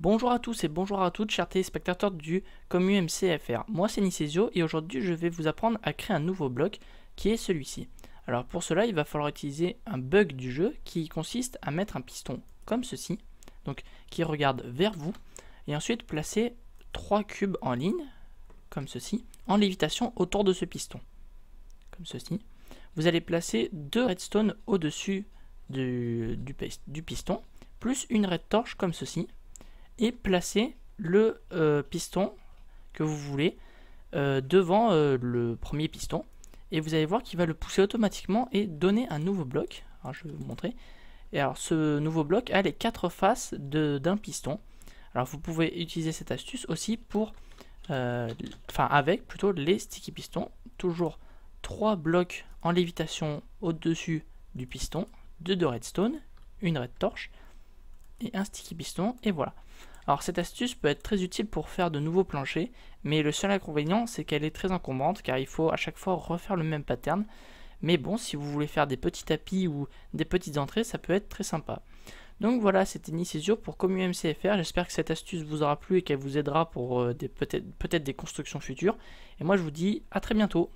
Bonjour à tous et bonjour à toutes, chers téléspectateurs du ComUMCFR. Moi c'est Nicesio et aujourd'hui je vais vous apprendre à créer un nouveau bloc qui est celui-ci. Alors pour cela il va falloir utiliser un bug du jeu qui consiste à mettre un piston comme ceci, donc qui regarde vers vous, et ensuite placer trois cubes en ligne, comme ceci, en lévitation autour de ce piston, comme ceci. Vous allez placer deux redstone au-dessus du, du, du piston, plus une red torche comme ceci, et placez le euh, piston que vous voulez euh, devant euh, le premier piston et vous allez voir qu'il va le pousser automatiquement et donner un nouveau bloc. je vais vous montrer. Et alors ce nouveau bloc a les quatre faces d'un piston. Alors vous pouvez utiliser cette astuce aussi pour, enfin avec plutôt les sticky pistons. Toujours trois blocs en lévitation au-dessus du piston, deux de redstone, une red torche et un sticky piston et voilà. Alors cette astuce peut être très utile pour faire de nouveaux planchers, mais le seul inconvénient c'est qu'elle est très encombrante car il faut à chaque fois refaire le même pattern. Mais bon, si vous voulez faire des petits tapis ou des petites entrées, ça peut être très sympa. Donc voilà, c'était Nicésio pour ComUMCFR. J'espère que cette astuce vous aura plu et qu'elle vous aidera pour euh, peut-être des constructions futures. Et moi je vous dis à très bientôt.